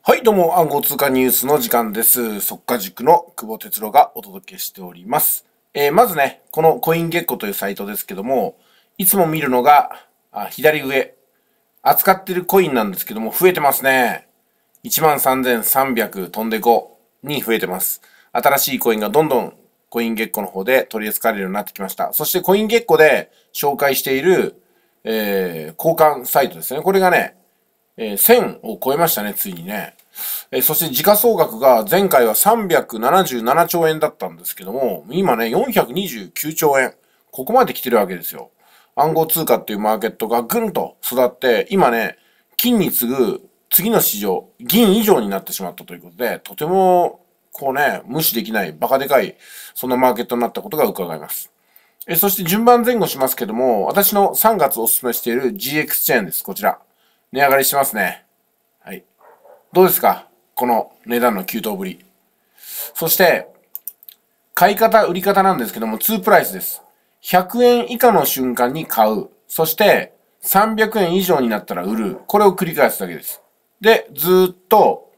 はい、どうも、暗号通貨ニュースの時間です。速稼塾の久保哲郎がお届けしております。えー、まずね、このコインゲッコというサイトですけども、いつも見るのが、あ左上。扱ってるコインなんですけども、増えてますね。13,300飛んで5に増えてます。新しいコインがどんどんコインゲッコの方で取り扱われるようになってきました。そしてコインゲッコで紹介している、えー、交換サイトですね。これがね、えー、1000を超えましたね、ついにね。えー、そして時価総額が前回は377兆円だったんですけども、今ね、429兆円。ここまで来てるわけですよ。暗号通貨っていうマーケットがぐんと育って、今ね、金に次ぐ次の市場、銀以上になってしまったということで、とても、こうね、無視できない、バカでかい、そんなマーケットになったことが伺えます。え、そして順番前後しますけども、私の3月お勧めしている GX チェーンです。こちら。値上がりしてますね。はい。どうですかこの値段の急騰ぶり。そして、買い方、売り方なんですけども、2プライスです。100円以下の瞬間に買う。そして、300円以上になったら売る。これを繰り返すだけです。で、ずっと、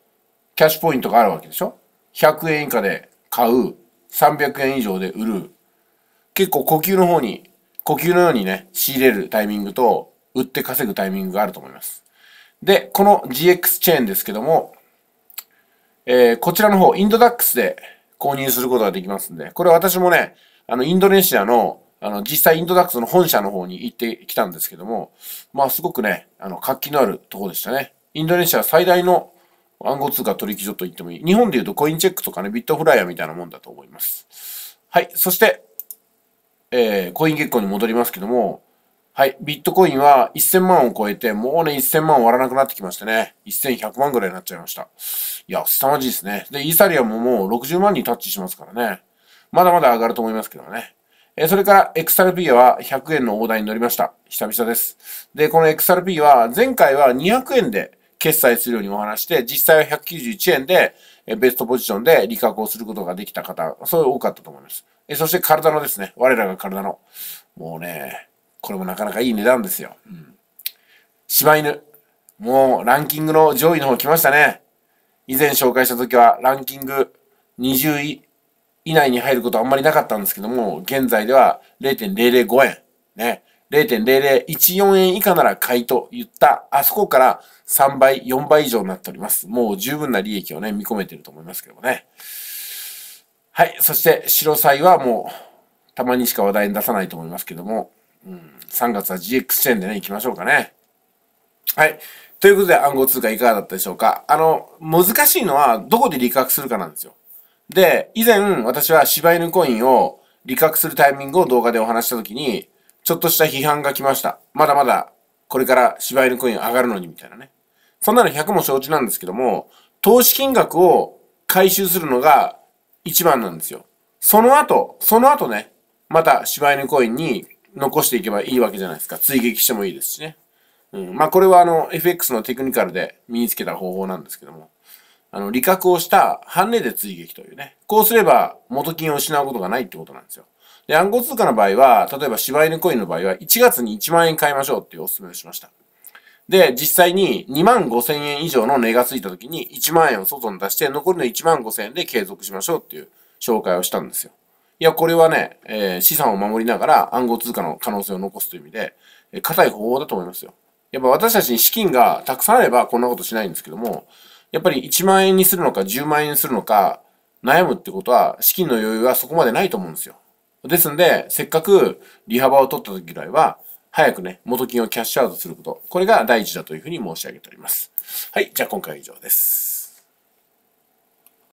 キャッシュポイントがあるわけでしょ ?100 円以下で買う。300円以上で売る。結構呼吸の方に、呼吸のようにね、仕入れるタイミングと、売って稼ぐタイミングがあると思います。で、この GX チェーンですけども、えー、こちらの方、インドダックスで購入することができますんで、これ私もね、あの、インドネシアの、あの、実際インドダックスの本社の方に行ってきたんですけども、まあ、すごくね、あの、活気のあるところでしたね。インドネシア最大の暗号通貨取引所と言ってもいい。日本で言うとコインチェックとかね、ビットフライヤーみたいなもんだと思います。はい。そして、えー、コイン結構に戻りますけども、はい。ビットコインは1000万を超えて、もうね、1000万割らなくなってきましたね。1100万ぐらいになっちゃいました。いや、凄まじいですね。で、イーサリアムももう60万にタッチしますからね。まだまだ上がると思いますけどね。えそれから XRP は100円の大台に乗りました。久々です。で、この XRP は前回は200円で決済するようにお話して、実際は191円でベストポジションで利確をすることができた方、そういう多かったと思います。えそして体のですね。我らが体の。もうね、これもなかなかいい値段ですよ。うん。柴犬。もうランキングの上位の方来ましたね。以前紹介した時はランキング20位以内に入ることはあんまりなかったんですけども、現在では0.005円。ね。0.0014円以下なら買いと言った、あそこから3倍、4倍以上になっております。もう十分な利益をね、見込めてると思いますけどもね。はい。そして、白菜はもう、たまにしか話題に出さないと思いますけども、うん、3月は GX チェーンでね、行きましょうかね。はい。ということで暗号通貨いかがだったでしょうかあの、難しいのはどこで利確するかなんですよ。で、以前私は柴犬コインを利確するタイミングを動画でお話した時に、ちょっとした批判が来ました。まだまだこれから柴犬コイン上がるのにみたいなね。そんなの100も承知なんですけども、投資金額を回収するのが一番なんですよ。その後、その後ね、また柴犬コインに残していけばいいわけじゃないですか。追撃してもいいですしね。うん。まあ、これはあの、FX のテクニカルで身につけた方法なんですけども、あの、利確をした半値で追撃というね。こうすれば元金を失うことがないってことなんですよ。で、暗号通貨の場合は、例えば芝犬コインの場合は、1月に1万円買いましょうっていうお勧めをしました。で、実際に2万5千円以上の値がついた時に1万円を外に出して、残りの1万5千円で継続しましょうっていう紹介をしたんですよ。いや、これはね、えー、資産を守りながら暗号通貨の可能性を残すという意味で、えー、硬い方法だと思いますよ。やっぱ私たちに資金がたくさんあればこんなことしないんですけども、やっぱり1万円にするのか10万円にするのか悩むってことは資金の余裕はそこまでないと思うんですよ。ですんで、せっかく利幅を取った時ぐらいは、早くね、元金をキャッシュアウトすること。これが第一だというふうに申し上げております。はい、じゃあ今回は以上です。